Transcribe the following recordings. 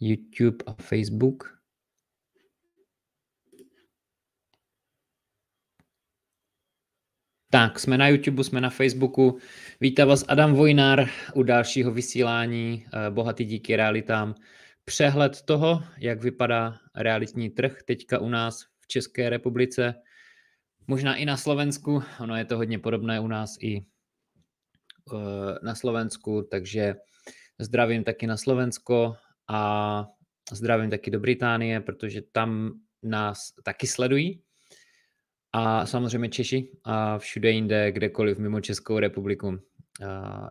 YouTube a Facebook. Tak, jsme na YouTube, jsme na Facebooku. Vítá vás Adam Vojnár u dalšího vysílání eh, Bohatý díky realitám. Přehled toho, jak vypadá realitní trh teďka u nás v České republice, možná i na Slovensku. Ono je to hodně podobné u nás i eh, na Slovensku, takže zdravím taky na Slovensko a zdravím taky do Británie, protože tam nás taky sledují. A samozřejmě Češi a všude jinde, kdekoliv mimo Českou republiku.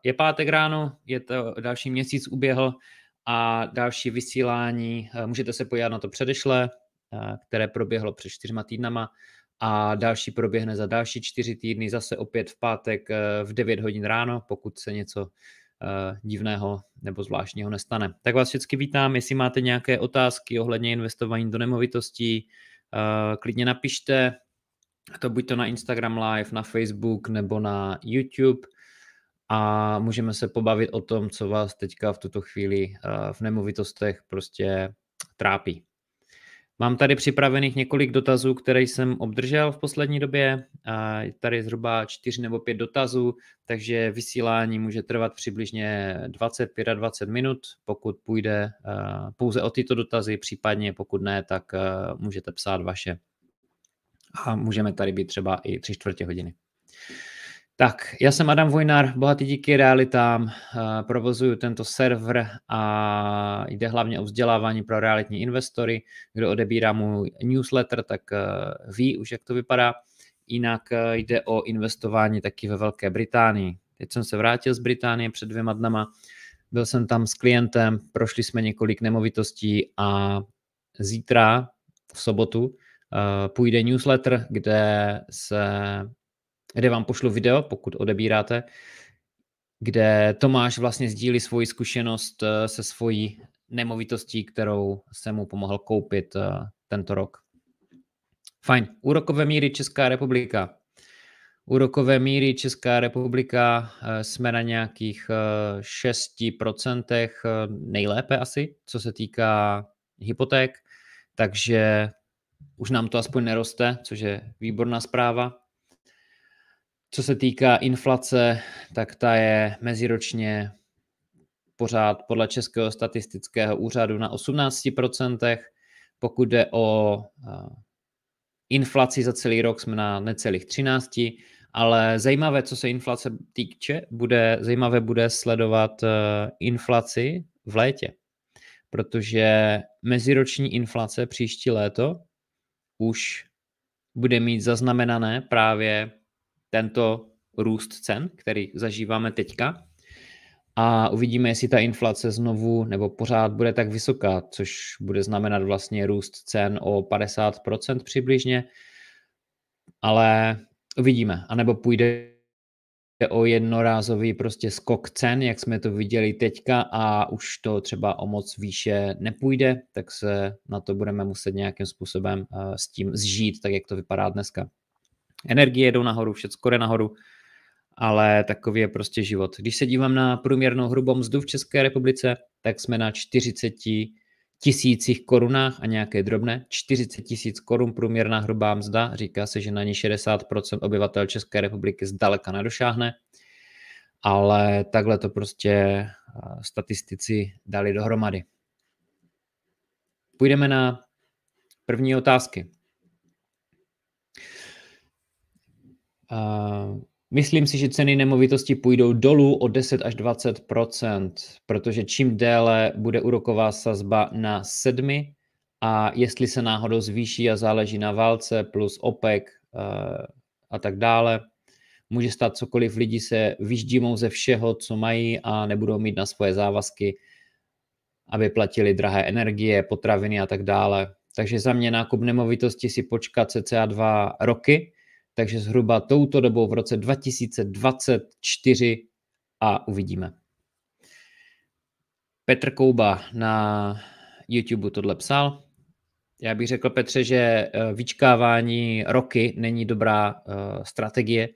Je pátek ráno, je to další měsíc uběhl a další vysílání. Eh, můžete se pojít na to předešlé, eh, které proběhlo před čtyřma týdnama a další proběhne za další čtyři týdny, zase opět v pátek eh, v 9 hodin ráno, pokud se něco Eh, divného nebo zvláštního nestane. Tak vás všechny vítám, jestli máte nějaké otázky ohledně investování do nemovitostí, eh, klidně napište, to buď to na Instagram Live, na Facebook nebo na YouTube a můžeme se pobavit o tom, co vás teďka v tuto chvíli eh, v nemovitostech prostě trápí. Mám tady připravených několik dotazů, které jsem obdržel v poslední době. A tady je zhruba čtyři nebo pět dotazů, takže vysílání může trvat přibližně 20-25 minut, pokud půjde pouze o tyto dotazy, případně pokud ne, tak můžete psát vaše. A můžeme tady být třeba i tři čtvrtě hodiny. Tak, já jsem Adam Vojnár, bohatý díky realitám, eh, provozuju tento server a jde hlavně o vzdělávání pro realitní investory. Kdo odebírá můj newsletter, tak eh, ví už, jak to vypadá. Jinak eh, jde o investování taky ve Velké Británii. Teď jsem se vrátil z Británie před dvěma dnama, byl jsem tam s klientem, prošli jsme několik nemovitostí a zítra, v sobotu, půjde newsletter, kde se kde vám pošlu video, pokud odebíráte, kde Tomáš vlastně sdílí svoji zkušenost eh, se svojí nemovitostí, kterou jsem mu pomohl koupit eh, tento rok. Fajn. Úrokové míry Česká republika. Úrokové míry Česká republika eh, jsme na nějakých 6% nejlépe asi, co se týká hypoték, takže už nám to aspoň neroste, což je výborná zpráva. Co se týká inflace, tak ta je meziročně pořád podle Českého statistického úřadu na 18%. Pokud jde o eh, inflaci za celý rok, jsme na necelých 13, ale zajímavé, co se inflace týče, bude, zajímavé bude sledovat eh, inflaci v létě, protože meziroční inflace příští léto už bude mít zaznamenané právě tento růst cen, který zažíváme teďka. A uvidíme, jestli ta inflace znovu nebo pořád bude tak vysoká, což bude znamenat vlastně růst cen o 50% přibližně. Ale uvidíme. A nebo půjde o jednorázový prostě skok cen, jak jsme to viděli teďka a už to třeba o moc výše nepůjde, tak se na to budeme muset nějakým způsobem eh, s tím zžít, tak jak to vypadá dneska energie jdou nahoru, všechno jde nahoru, ale takový je prostě život. Když se dívám na průměrnou hrubou mzdu v České republice, tak jsme na 40 tisících korunách a nějaké drobné. 40 tisíc korun průměrná hrubá mzda. Říká se, že na ní 60% obyvatel České republiky zdaleka nedošáhne. Ale takhle to prostě eh, statistici dali dohromady. Půjdeme na první otázky. Eh, myslím si, že ceny nemovitosti půjdou dolů o 10 až 20 protože čím déle bude úroková sazba na sedmi a jestli se náhodou zvýší a záleží na válce plus OPEC eh, a tak dále, může stát cokoliv, lidi se vyždímou ze všeho, co mají a nebudou mít na svoje závazky, aby platili drahé energie, potraviny a tak dále. Takže za mě nákup nemovitosti si počkat cca dva roky, takže zhruba touto dobou v roce 2024 a uvidíme. Petr Kouba na YouTube tohle psal. Já bych řekl, Petře, že eh, vyčkávání roky není dobrá eh, strategie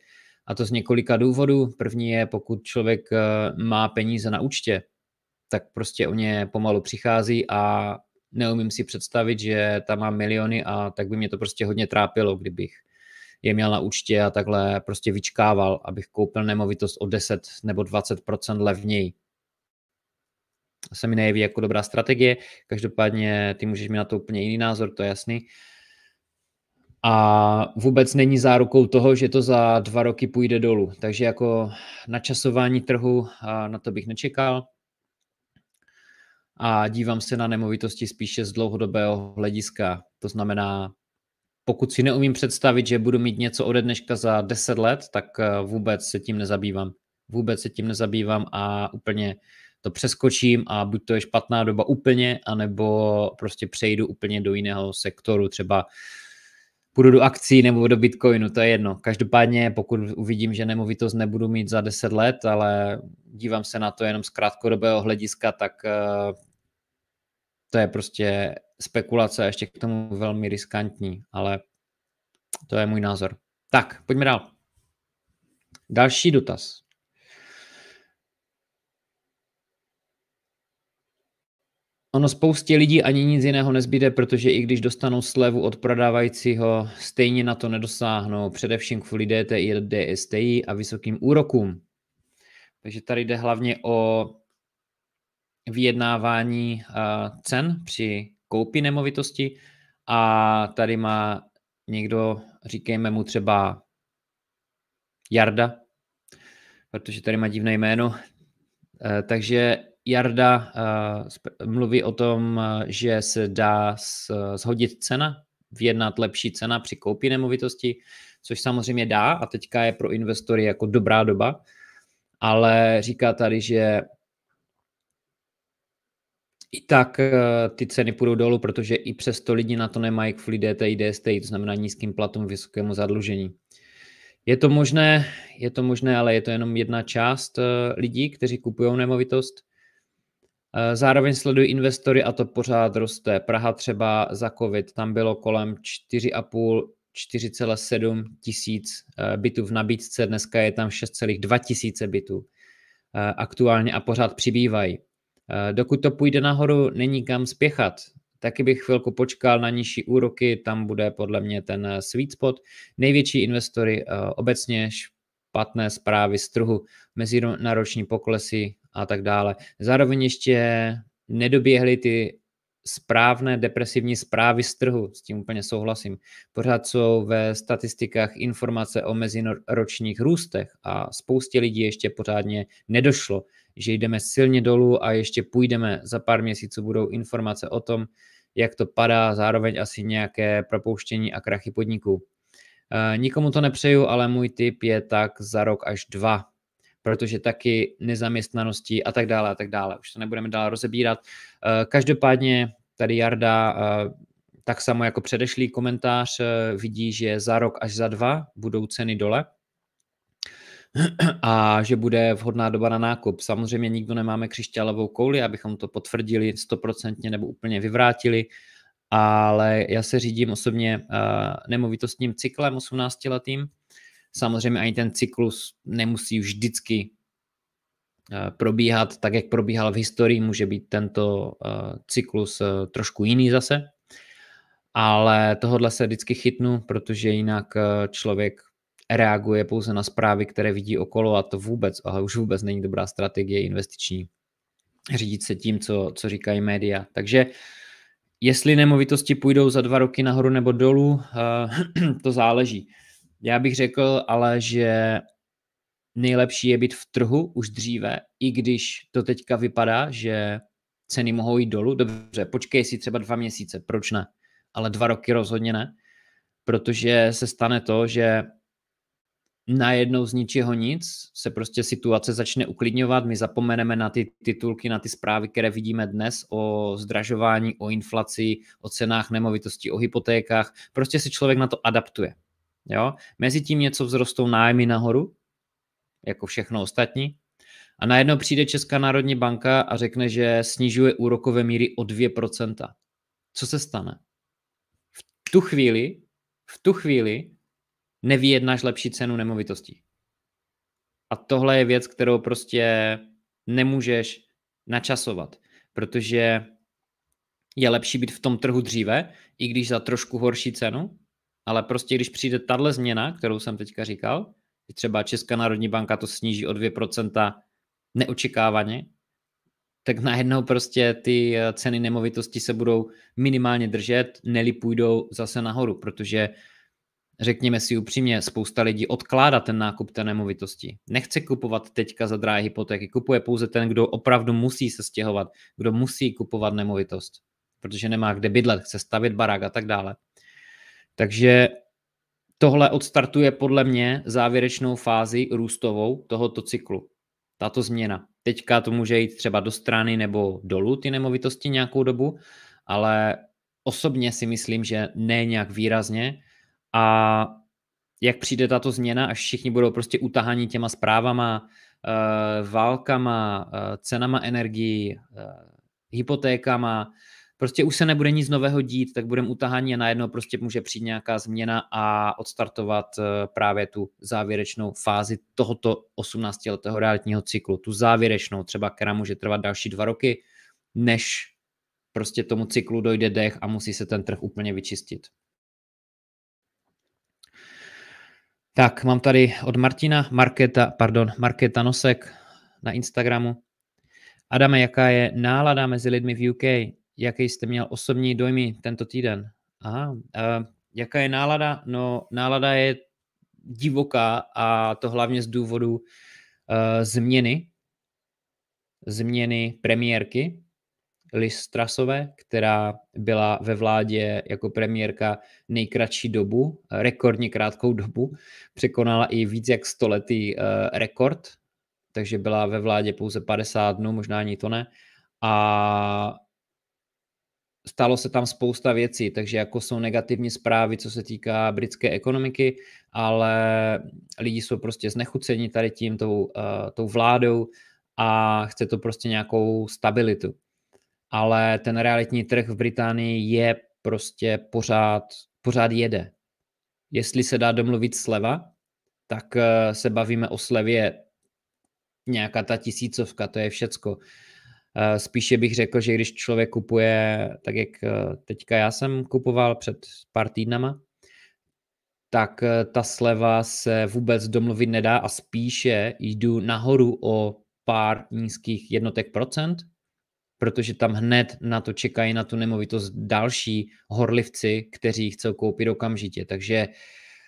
a to z několika důvodů. První je, pokud člověk eh, má peníze na účtě, tak prostě o ně pomalu přichází a neumím si představit, že tam mám miliony a tak by mě to prostě hodně trápilo, kdybych je měl na účtě a takhle prostě vyčkával, abych koupil nemovitost o 10 nebo 20 levněji. Se mi nejeví jako dobrá strategie, každopádně ty můžeš mít na to úplně jiný názor, to je jasný. A vůbec není zárukou toho, že to za dva roky půjde dolů. Takže jako načasování trhu na to bych nečekal a dívám se na nemovitosti spíše z dlouhodobého hlediska. To znamená, pokud si neumím představit, že budu mít něco ode dneška za 10 let, tak eh, vůbec se tím nezabývám. Vůbec se tím nezabývám a úplně to přeskočím a buď to je špatná doba úplně, anebo prostě přejdu úplně do jiného sektoru, třeba půjdu do akcí nebo do bitcoinu, to je jedno. Každopádně pokud uvidím, že nemovitost nebudu mít za 10 let, ale dívám se na to jenom z krátkodobého hlediska, tak eh, to je prostě spekulace, ještě k tomu velmi riskantní, ale to je můj názor. Tak, pojďme dál. Další dotaz. Ono spoustě lidí ani nic jiného nezbyde, protože i když dostanou slevu od prodávajícího, stejně na to nedosáhnou, především kvůli DTI, DSTI a vysokým úrokům. Takže tady jde hlavně o vyjednávání cen při koupí nemovitosti a tady má někdo, říkejme mu třeba Jarda, protože tady má divné jméno. Eh, takže Jarda eh, mluví o tom, eh, že se dá shodit cena, vyjednat lepší cena při koupi nemovitosti, což samozřejmě dá a teďka je pro investory jako dobrá doba, ale říká tady, že i tak eh, ty ceny půjdou dolů, protože i přesto lidi na to nemají kvůli DTI, DSTI, to znamená nízkým platům, vysokému zadlužení. Je to možné, je to možné, ale je to jenom jedna část eh, lidí, kteří kupují nemovitost. Eh, zároveň sledují investory a to pořád roste. Praha třeba za COVID, tam bylo kolem 4,5 4,7 tisíc bytů v nabídce, dneska je tam 6,2 tisíce bytů aktuálně a pořád přibývají. Eh, dokud to půjde nahoru, není kam spěchat. Taky bych chvilku počkal na nižší úroky, tam bude podle mě ten eh, sweet spot. Největší investory eh, obecně špatné zprávy z trhu, mezinárodní poklesy a tak dále. Zároveň ještě nedoběhly ty správné depresivní zprávy z trhu, s tím úplně souhlasím. Pořád jsou ve statistikách informace o meziročních růstech a spoustě lidí ještě pořádně nedošlo že jdeme silně dolů a ještě půjdeme, za pár měsíců budou informace o tom, jak to padá, zároveň asi nějaké propouštění a krachy podniků. Eh, nikomu to nepřeju, ale můj tip je tak za rok až dva, protože taky nezaměstnanosti a tak dále a tak dále. Už to nebudeme dál rozebírat. Eh, každopádně tady Jarda eh, tak samo jako předešlý komentář vidí, že za rok až za dva budou ceny dole, a že bude vhodná doba na nákup. Samozřejmě nikdo nemáme křišťálovou kouli, abychom to potvrdili stoprocentně nebo úplně vyvrátili, ale já se řídím osobně eh, nemovitostním cyklem 18 letým. Samozřejmě ani ten cyklus nemusí vždycky eh, probíhat tak, jak probíhal v historii, může být tento eh, cyklus trošku jiný zase, ale tohodle se vždycky chytnu, protože jinak člověk reaguje pouze na zprávy, které vidí okolo a to vůbec, ale už vůbec není dobrá strategie investiční řídit se tím, co, co říkají média. Takže jestli nemovitosti půjdou za dva roky nahoru nebo dolů, eh, to záleží. Já bych řekl ale, že nejlepší je být v trhu už dříve, i když to teďka vypadá, že ceny mohou jít dolů. Dobře, počkej si třeba dva měsíce, proč ne? Ale dva roky rozhodně ne, protože se stane to, že najednou z ničeho nic se prostě situace začne uklidňovat, my zapomeneme na ty titulky, na ty zprávy, které vidíme dnes o zdražování, o inflaci, o cenách nemovitostí, o hypotékách, prostě se člověk na to adaptuje. Jo? Mezi tím něco vzrostou nájmy nahoru, jako všechno ostatní, a najednou přijde Česká národní banka a řekne, že snižuje úrokové míry o 2%. Co se stane? V tu chvíli, v tu chvíli nevyjednáš lepší cenu nemovitostí. A tohle je věc, kterou prostě nemůžeš načasovat, protože je lepší být v tom trhu dříve, i když za trošku horší cenu, ale prostě když přijde tahle změna, kterou jsem teďka říkal, že třeba Česká národní banka to sníží o 2% neočekávaně, tak najednou prostě ty eh, ceny nemovitosti se budou minimálně držet, nelipůjdou půjdou zase nahoru, protože řekněme si upřímně, spousta lidí odkládá ten nákup té nemovitosti. Nechce kupovat teďka za dráhy hypotéky, kupuje pouze ten, kdo opravdu musí se stěhovat, kdo musí kupovat nemovitost, protože nemá kde bydlet, chce stavit barák a tak dále. Takže tohle odstartuje podle mě závěrečnou fázi růstovou tohoto cyklu. Tato změna. Teďka to může jít třeba do strany nebo dolů ty nemovitosti nějakou dobu, ale osobně si myslím, že ne nějak výrazně, a jak přijde tato změna, až všichni budou prostě utahaní těma zprávama, eh, válkama, eh, cenama energií, eh, hypotékama, prostě už se nebude nic nového dít, tak budeme utahaní a najednou prostě může přijít nějaká změna a odstartovat právě tu závěrečnou fázi tohoto 18-letého realitního cyklu, tu závěrečnou třeba, která může trvat další dva roky, než prostě tomu cyklu dojde dech a musí se ten trh úplně vyčistit. Tak, mám tady od Martina, Marketa, pardon, Marketa Nosek na Instagramu. Adame, jaká je nálada mezi lidmi v UK? Jaký jste měl osobní dojmy tento týden? Aha, uh, jaká je nálada? No, nálada je divoká a to hlavně z důvodu uh, změny, změny premiérky, Liz Trasové, která byla ve vládě jako premiérka nejkratší dobu, rekordně krátkou dobu, překonala i víc jak stoletý eh, rekord, takže byla ve vládě pouze 50 dnů, možná ani to ne. A stalo se tam spousta věcí, takže jako jsou negativní zprávy, co se týká britské ekonomiky, ale lidi jsou prostě znechuceni tady tím, tou, uh, tou vládou a chce to prostě nějakou stabilitu ale ten realitní trh v Británii je prostě pořád, pořád jede. Jestli se dá domluvit sleva, tak eh, se bavíme o slevě nějaká ta tisícovka, to je všecko. Eh, spíše bych řekl, že když člověk kupuje, tak jak eh, teďka já jsem kupoval před pár týdnama, tak ta sleva se vůbec domluvit nedá a spíše jdu nahoru o pár nízkých jednotek procent, protože tam hned na to čekají na tu nemovitost další horlivci, kteří chcou koupit okamžitě. Takže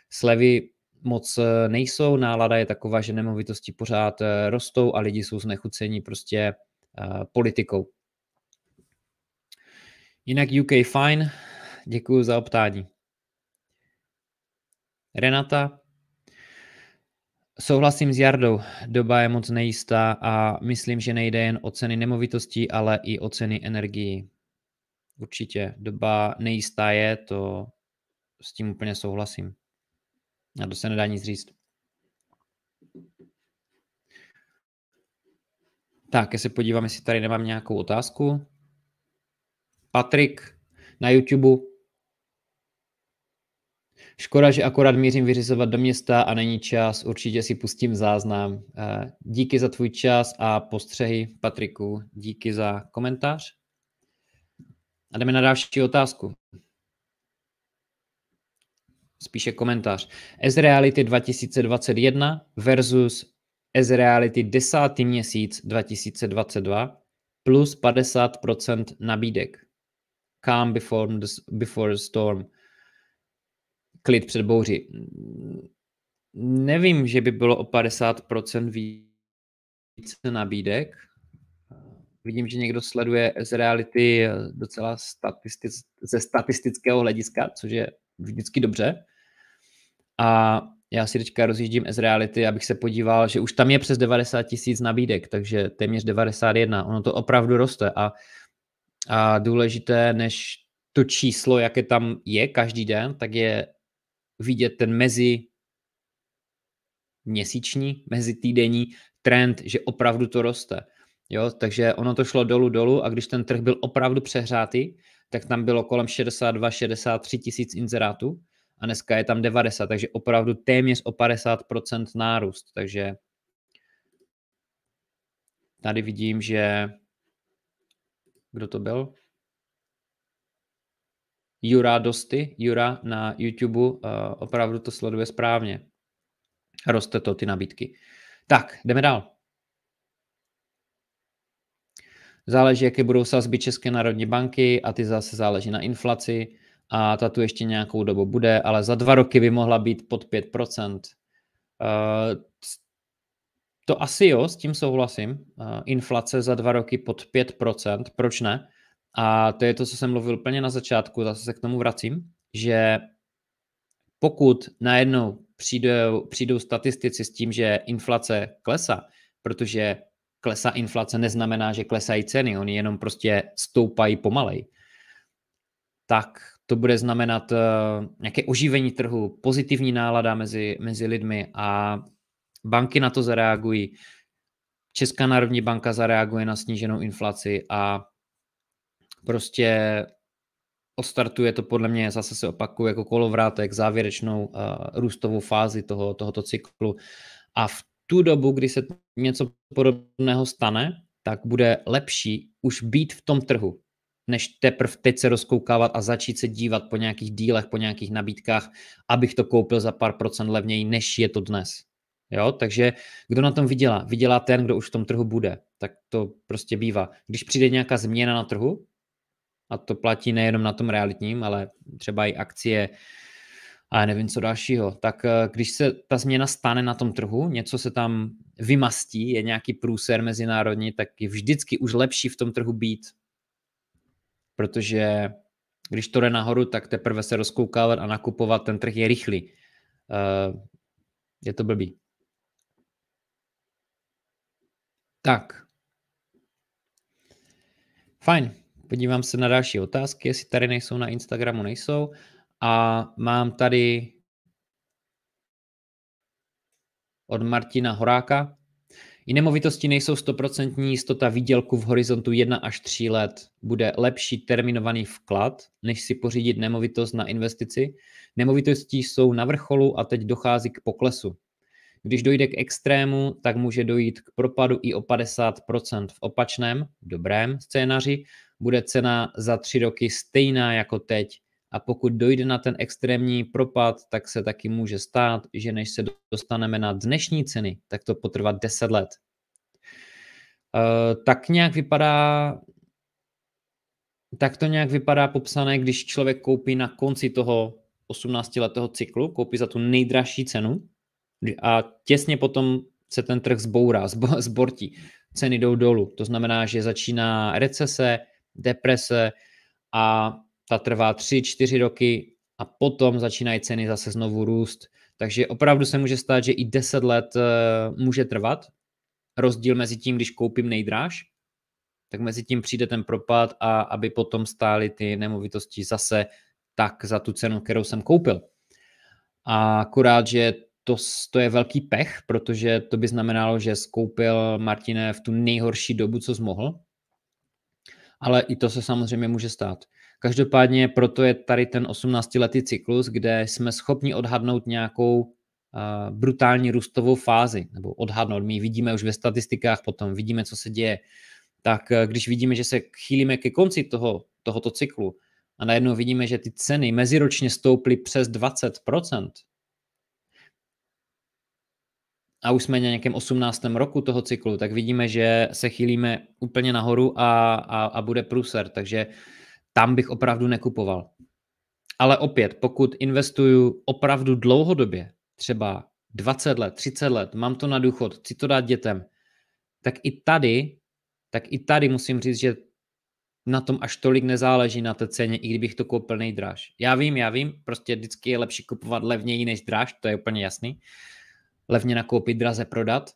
slevy moc eh, nejsou, nálada je taková, že nemovitosti pořád eh, rostou a lidi jsou znechuceni prostě eh, politikou. Jinak UK fine, děkuji za optání. Renata, Souhlasím s Jardou, doba je moc nejistá a myslím, že nejde jen o ceny nemovitostí, ale i o ceny energii. Určitě, doba nejistá je, to s tím úplně souhlasím. Na to se nedá nic říct. Tak, já se podívám, jestli tady nemám nějakou otázku. Patrik na YouTube Škoda, že akorát mířím vyřizovat do města a není čas, určitě si pustím záznam. Eh, díky za tvůj čas a postřehy, Patriku. Díky za komentář. A jdeme na další otázku. Spíše komentář. Ez Reality 2021 versus Ez Reality 10. měsíc 2022 plus 50% nabídek. Calm before before the storm klid před bouři. Nevím, že by bylo o 50% více nabídek. Vidím, že někdo sleduje z reality docela statistic, ze statistického hlediska, což je vždycky dobře. A já si teďka rozjíždím z reality, abych se podíval, že už tam je přes 90 tisíc nabídek, takže téměř 91. Ono to opravdu roste a, a důležité než to číslo, jaké tam je každý den, tak je vidět ten mezi měsíční, mezi týdenní trend, že opravdu to roste. Jo, takže ono to šlo dolů dolů a když ten trh byl opravdu přehrátý, tak tam bylo kolem 62, 63 tisíc inzerátů a dneska je tam 90, takže opravdu téměř o 50% nárůst, takže tady vidím, že kdo to byl? Jura Dosti, Jura na YouTube, uh, opravdu to sleduje správně. Roste to ty nabídky. Tak, jdeme dál. Záleží, jaké budou sazby České národní banky a ty zase záleží na inflaci a ta tu ještě nějakou dobu bude, ale za dva roky by mohla být pod 5%. Uh, eh, to asi jo, s tím souhlasím. Uh, inflace za dva roky pod 5%, proč ne? A to je to, co jsem mluvil plně na začátku, zase se k tomu vracím, že pokud najednou přijdou, přijdou statistici s tím, že inflace klesá, protože klesá inflace neznamená, že klesají ceny, oni jenom prostě stoupají pomalej, tak to bude znamenat eh, nějaké oživení trhu, pozitivní nálada mezi, mezi lidmi a banky na to zareagují. Česká národní banka zareaguje na sníženou inflaci a prostě odstartuje to podle mě, zase se opakuje, jako kolovrátek, závěrečnou uh, růstovou fázi toho, tohoto cyklu. A v tu dobu, kdy se něco podobného stane, tak bude lepší už být v tom trhu, než teprve teď se rozkoukávat a začít se dívat po nějakých dílech, po nějakých nabídkách, abych to koupil za pár procent levněji, než je to dnes. Jo, takže kdo na tom vydělá? Vydělá ten, kdo už v tom trhu bude. Tak to prostě bývá. Když přijde nějaká změna na trhu, a to platí nejenom na tom realitním, ale třeba i akcie a nevím co dalšího. Tak eh, když se ta změna stane na tom trhu, něco se tam vymastí, je nějaký průser mezinárodní, tak je vždycky už lepší v tom trhu být. Protože když to jde nahoru, tak teprve se rozkoukávat a nakupovat, ten trh je rychlý. Eh, je to blbý. Tak. Fajn. Podívám se na další otázky, jestli tady nejsou na Instagramu, nejsou. A mám tady od Martina Horáka. I nemovitosti nejsou stoprocentní jistota výdělku v horizontu 1 až 3 let. Bude lepší terminovaný vklad, než si pořídit nemovitost na investici. Nemovitosti jsou na vrcholu a teď dochází k poklesu. Když dojde k extrému, tak může dojít k propadu i o 50%. V opačném, dobrém scénáři bude cena za tři roky stejná jako teď. A pokud dojde na ten extrémní propad, tak se taky může stát, že než se dostaneme na dnešní ceny, tak to potrvá 10 let. Eh, tak nějak vypadá tak to nějak vypadá popsané, když člověk koupí na konci toho 18-letého cyklu, koupí za tu nejdražší cenu a těsně potom se ten trh zbourá, zbortí. Ceny jdou dolů. To znamená, že začíná recese, deprese a ta trvá 3-4 roky a potom začínají ceny zase znovu růst. Takže opravdu se může stát, že i 10 let eh, může trvat rozdíl mezi tím, když koupím nejdráž, tak mezi tím přijde ten propad a aby potom stály ty nemovitosti zase tak za tu cenu, kterou jsem koupil. A akorát, že to, to je velký pech, protože to by znamenalo, že skoupil Martine v tu nejhorší dobu, co zmohl ale i to se samozřejmě může stát. Každopádně proto je tady ten 18-letý cyklus, kde jsme schopni odhadnout nějakou brutální růstovou fázi, nebo odhadnout. My vidíme už ve statistikách, potom vidíme, co se děje. Tak e, když vidíme, že se chýlíme ke konci toho, tohoto cyklu a najednou vidíme, že ty ceny meziročně stouply přes 20%, a už jsme na nějakém 18. roku toho cyklu, tak vidíme, že se chýlíme úplně nahoru a, a, a bude pruser, takže tam bych opravdu nekupoval. Ale opět, pokud investuju opravdu dlouhodobě, třeba 20 let, 30 let, mám to na důchod, chci to dát dětem, tak i tady, tak i tady musím říct, že na tom až tolik nezáleží na té ceně, i kdybych to koupil nejdráž. Já vím, já vím, prostě vždycky je lepší kupovat levněji než dráž, to je úplně jasný, levně nakoupit, draze prodat,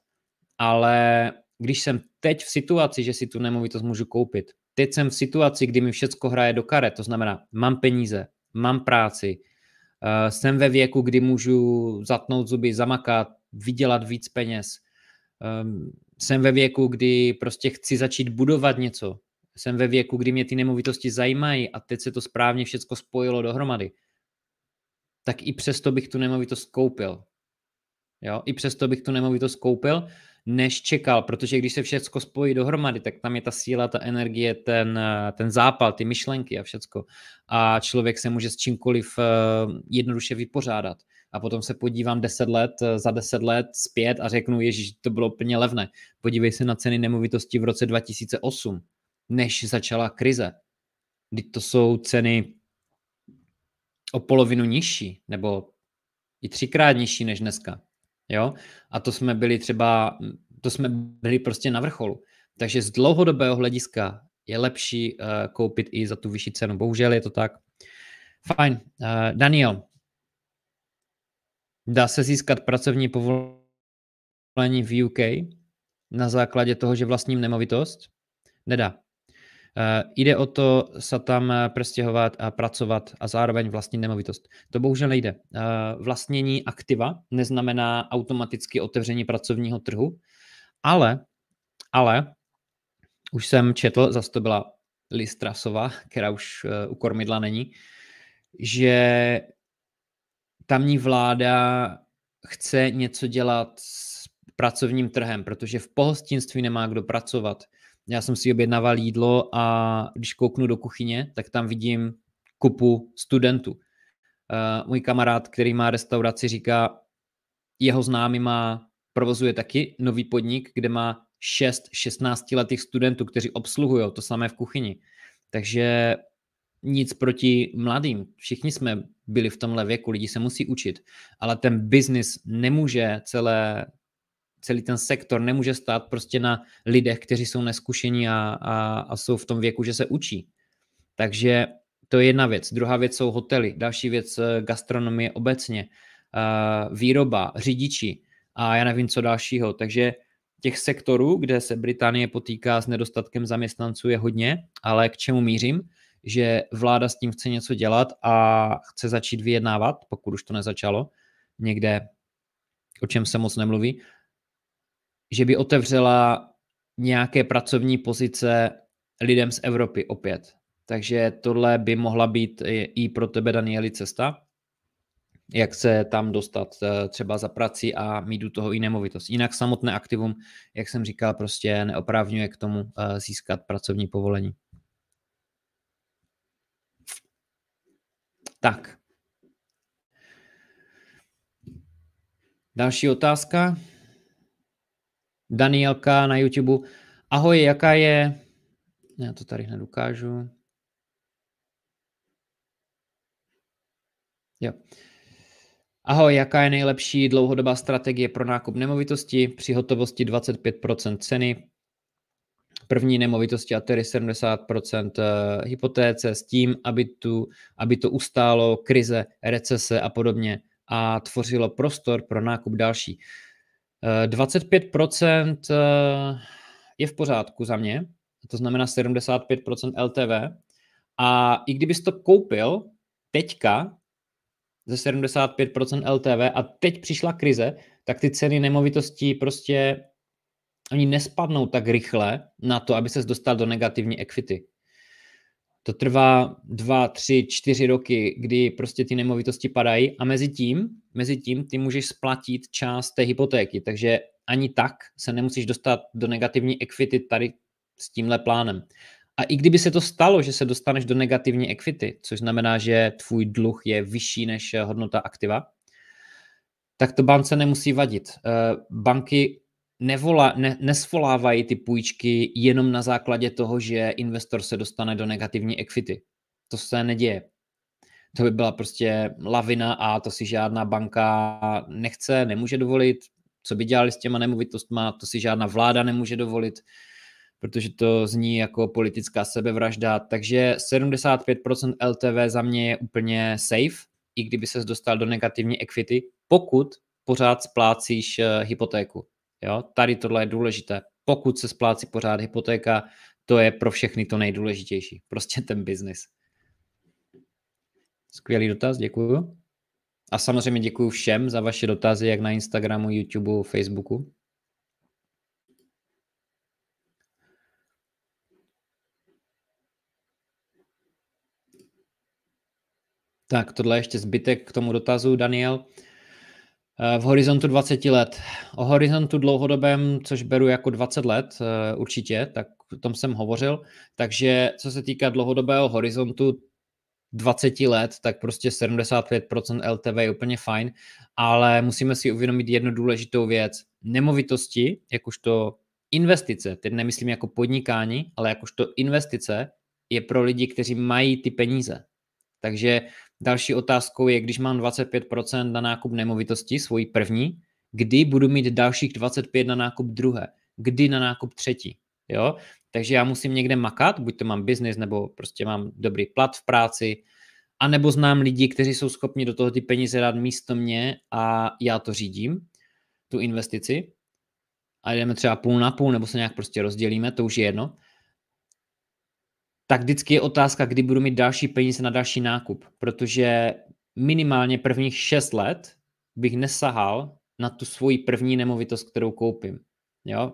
ale když jsem teď v situaci, že si tu nemovitost můžu koupit, teď jsem v situaci, kdy mi všecko hraje do kare, to znamená, mám peníze, mám práci, eh, jsem ve věku, kdy můžu zatnout zuby, zamakat, vydělat víc peněz, ehm, jsem ve věku, kdy prostě chci začít budovat něco, jsem ve věku, kdy mě ty nemovitosti zajímají a teď se to správně všecko spojilo dohromady, tak i přesto bych tu nemovitost koupil. Jo? I přesto bych tu nemovitost koupil, než čekal, protože když se všechno spojí dohromady, tak tam je ta síla, ta energie, ten, eh, ten zápal, ty myšlenky a všechno, A člověk se může s čímkoliv eh, jednoduše vypořádat. A potom se podívám 10 let, eh, za 10 let zpět a řeknu, ježíš, to bylo úplně levné. Podívej se na ceny nemovitosti v roce 2008, než začala krize. Teď to jsou ceny o polovinu nižší, nebo i třikrát nižší než dneska. Jo? A to jsme byli třeba, to jsme byli prostě na vrcholu. Takže z dlouhodobého hlediska je lepší uh, koupit i za tu vyšší cenu. Bohužel je to tak. Fajn. Uh, Daniel, dá se získat pracovní povolení v UK na základě toho, že vlastním nemovitost? Nedá. Eh, jde o to se tam eh, prestěhovat a pracovat a zároveň vlastně nemovitost. To bohužel nejde. Eh, vlastnění aktiva neznamená automaticky otevření pracovního trhu, ale, ale už jsem četl, zase to byla Listrasova, která už u kormidla není, že tamní vláda chce něco dělat s pracovním trhem, protože v pohostinství nemá kdo pracovat já jsem si objednával jídlo a když kouknu do kuchyně, tak tam vidím kupu studentů. Eh, můj kamarád, který má restauraci, říká, jeho známý má, provozuje taky nový podnik, kde má 6 16 letých studentů, kteří obsluhují to samé v kuchyni. Takže nic proti mladým. Všichni jsme byli v tomhle věku, lidi se musí učit, ale ten biznis nemůže celé, celý ten sektor nemůže stát prostě na lidech, kteří jsou neskušení a, a, a jsou v tom věku, že se učí. Takže to je jedna věc. Druhá věc jsou hotely, další věc eh, gastronomie obecně, eh, výroba, řidiči a já nevím co dalšího. Takže těch sektorů, kde se Británie potýká s nedostatkem zaměstnanců je hodně, ale k čemu mířím? Že vláda s tím chce něco dělat a chce začít vyjednávat, pokud už to nezačalo, někde, o čem se moc nemluví, že by otevřela nějaké pracovní pozice lidem z Evropy opět. Takže tohle by mohla být i pro tebe, Danieli, cesta, jak se tam dostat eh, třeba za prací a mít u toho i nemovitost. Jinak samotné aktivum, jak jsem říkal, prostě neoprávňuje k tomu eh, získat pracovní povolení. Tak. Další otázka. Danielka na YouTube. Ahoj, jaká je... Já to tady hned ukážu. Jo. Ahoj, jaká je nejlepší dlouhodobá strategie pro nákup nemovitosti? Při hotovosti 25% ceny, první nemovitosti a tedy 70% eh, hypotéce s tím, aby, tu, aby to ustálo krize, recese a podobně a tvořilo prostor pro nákup další. 25% eh, eh, je v pořádku za mě, to znamená 75% LTV. A i kdybys to koupil teďka ze 75% LTV a teď přišla krize, tak ty ceny nemovitostí prostě oni nespadnou tak rychle na to, aby se dostal do negativní equity. To trvá dva, tři, čtyři roky, kdy prostě ty nemovitosti padají a mezi tím, mezi tím ty můžeš splatit část té hypotéky, takže ani tak se nemusíš dostat do negativní equity tady s tímhle plánem. A i kdyby se to stalo, že se dostaneš do negativní equity, což znamená, že tvůj dluh je vyšší než hodnota aktiva, tak to bance nemusí vadit. Eh, banky nevola, ne, nesvolávají ty půjčky jenom na základě toho, že investor se dostane do negativní equity. To se neděje. To by byla prostě lavina a to si žádná banka nechce, nemůže dovolit. Co by dělali s těma nemovitostma, to si žádná vláda nemůže dovolit, protože to zní jako politická sebevražda. Takže 75% LTV za mě je úplně safe, i kdyby ses dostal do negativní equity, pokud pořád splácíš eh, hypotéku. Jo? Tady tohle je důležité. Pokud se splácí pořád hypotéka, to je pro všechny to nejdůležitější. Prostě ten biznis. Skvělý dotaz, děkuju. A samozřejmě děkuji všem za vaše dotazy, jak na Instagramu, YouTubeu, Facebooku. Tak, tohle je ještě zbytek k tomu dotazu, Daniel. Eh, v horizontu 20 let. O horizontu dlouhodobém, což beru jako 20 let eh, určitě, tak o tom jsem hovořil. Takže co se týká dlouhodobého horizontu 20 let, tak prostě 75% LTV je úplně fajn, ale musíme si uvědomit jednu důležitou věc. Nemovitosti, jakožto investice, teď nemyslím jako podnikání, ale jakožto investice, je pro lidi, kteří mají ty peníze. Takže Další otázkou je, když mám 25% na nákup nemovitosti, svoji první, kdy budu mít dalších 25 na nákup druhé, kdy na nákup třetí. Jo? Takže já musím někde makat, buď to mám biznis, nebo prostě mám dobrý plat v práci, a nebo znám lidi, kteří jsou schopni do toho ty peníze dát místo mě a já to řídím, tu investici. A jdeme třeba půl na půl, nebo se nějak prostě rozdělíme, to už je jedno tak vždycky je otázka, kdy budu mít další peníze na další nákup, protože minimálně prvních 6 let bych nesahal na tu svoji první nemovitost, kterou koupím. Jo?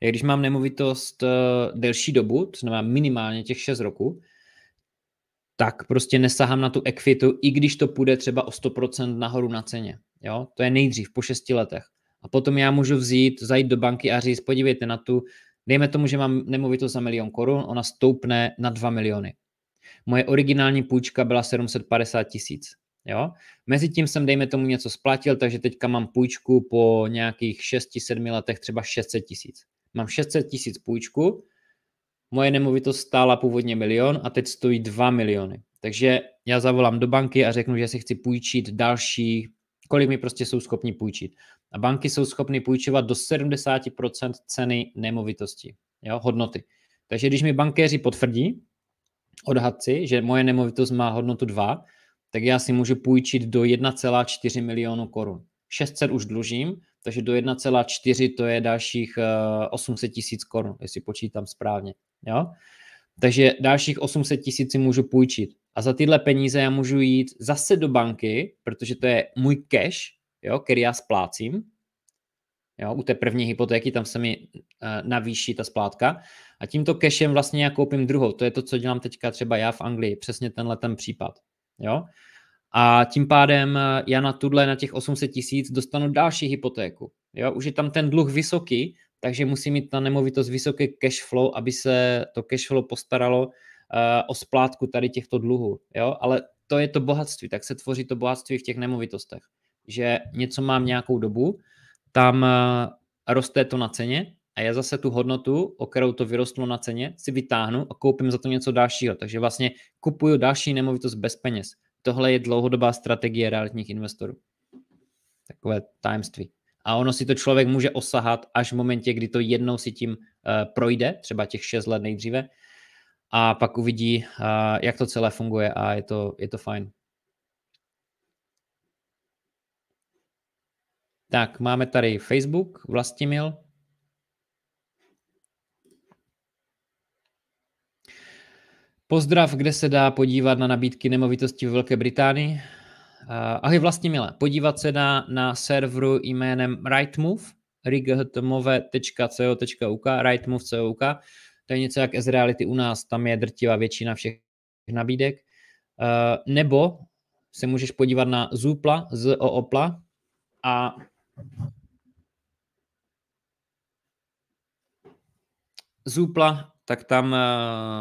Jak když mám nemovitost eh, delší dobu, to znamená minimálně těch 6 roků, tak prostě nesahám na tu ekvitu, i když to půjde třeba o 100% nahoru na ceně. Jo? To je nejdřív, po 6 letech. A potom já můžu vzít, zajít do banky a říct, podívejte na tu Dejme tomu, že mám nemovitost za milion korun, ona stoupne na 2 miliony. Moje originální půjčka byla 750 tisíc. Jo? Mezitím jsem, dejme tomu, něco splatil, takže teďka mám půjčku po nějakých 6-7 letech třeba 600 tisíc. Mám 600 tisíc půjčku, moje nemovitost stála původně milion a teď stojí 2 miliony. Takže já zavolám do banky a řeknu, že si chci půjčit další kolik mi prostě jsou schopni půjčit. A banky jsou schopny půjčovat do 70% ceny nemovitosti, jo, hodnoty. Takže když mi bankéři potvrdí, odhadci, že moje nemovitost má hodnotu 2, tak já si můžu půjčit do 1,4 milionu korun. 600 už dlužím, takže do 1,4 to je dalších 800 eh, tisíc korun, jestli počítám správně. Jo? Takže dalších 800 tisíc si můžu půjčit a za tyhle peníze já můžu jít zase do banky, protože to je můj cash, jo, který já splácím. Jo, u té první hypotéky tam se mi uh, navýší ta splátka a tímto cashem vlastně já koupím druhou. To je to, co dělám teďka třeba já v Anglii, přesně tenhle ten případ. Jo? A tím pádem eh, já na tuhle, na těch 800 tisíc dostanu další hypotéku. Jo? Už je tam ten dluh vysoký, takže musí mít ta nemovitost vysoké cash flow, aby se to cash flow postaralo Eh, o splátku tady těchto dluhů, jo, ale to je to bohatství, tak se tvoří to bohatství v těch nemovitostech, že něco mám nějakou dobu, tam eh, roste to na ceně a já zase tu hodnotu, o kterou to vyrostlo na ceně, si vytáhnu a koupím za to něco dalšího, takže vlastně kupuju další nemovitost bez peněz. Tohle je dlouhodobá strategie realitních investorů. Takové tajemství. A ono si to člověk může osahat až v momentě, kdy to jednou si tím uh, projde, třeba těch 6 let nejdříve, a pak uvidí, jak to celé funguje a je to, je to fajn. Tak, máme tady Facebook, Vlastimil. Pozdrav, kde se dá podívat na nabídky nemovitosti v Velké Británii. Ahoj Vlastimile, podívat se dá na serveru jménem rightmove, rightmove.co.uk, rightmove.co.uk. To je něco jak reality u nás, tam je drtivá většina všech nabídek. Eh, nebo se můžeš podívat na Zupla z Oopla a Zupla, tak tam eh,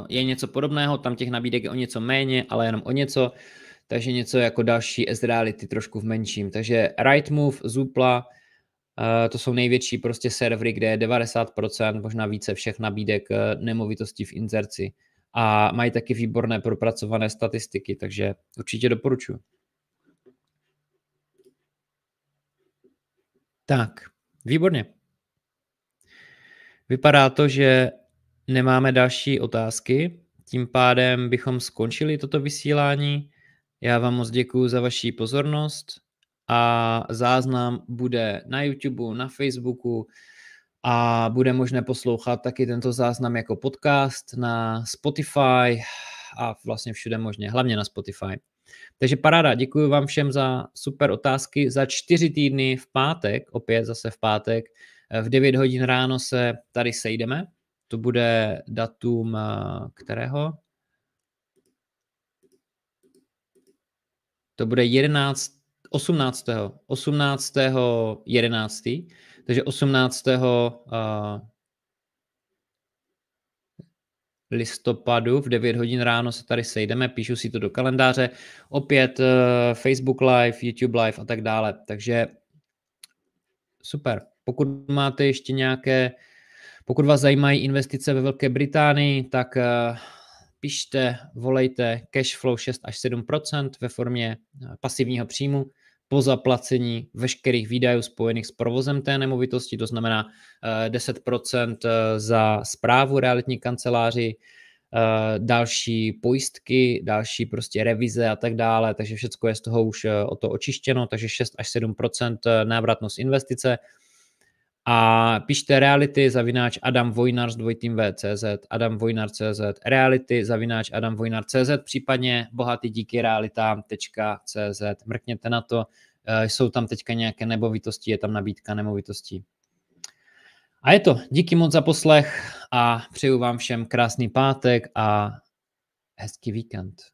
je něco podobného, tam těch nabídek je o něco méně, ale jenom o něco, takže něco jako další reality trošku v menším. Takže Rightmove, Zupla, Eh, to jsou největší prostě servery, kde je 90%, možná více všech nabídek eh, nemovitostí v inzerci a mají taky výborné propracované statistiky, takže určitě doporučuji. Tak, výborně. Vypadá to, že nemáme další otázky, tím pádem bychom skončili toto vysílání. Já vám moc děkuji za vaši pozornost a záznam bude na YouTube, na Facebooku a bude možné poslouchat taky tento záznam jako podcast na Spotify a vlastně všude možně, hlavně na Spotify. Takže paráda, děkuji vám všem za super otázky. Za čtyři týdny v pátek, opět zase v pátek, v 9 hodin ráno se tady sejdeme. To bude datum eh, kterého? To bude 11. 18. 18. 11. Takže 18. Eh, listopadu v 9 hodin ráno se tady sejdeme, píšu si to do kalendáře, opět eh, Facebook Live, YouTube Live a tak dále. Takže super. Pokud máte ještě nějaké, pokud vás zajímají investice ve Velké Británii, tak eh, pište, volejte cashflow 6 až 7 ve formě pasivního příjmu po zaplacení veškerých výdajů spojených s provozem té nemovitosti, to znamená 10% eh, eh, za zprávu realitní kanceláři, eh, další pojistky, další prostě revize a tak dále, takže všechno je z toho už o to očištěno, takže 6 až 7 návratnost investice, a pište reality zavináč Adam Vojnar s dvojitým V.cz, Adam Vojnar CZ, reality zavináč Adam Vojnar CZ, případně bohatý díky realitám.cz. Mrkněte na to, eh, jsou tam teďka nějaké nemovitosti, je tam nabídka nemovitostí. A je to. Díky moc za poslech a přeju vám všem krásný pátek a hezký víkend.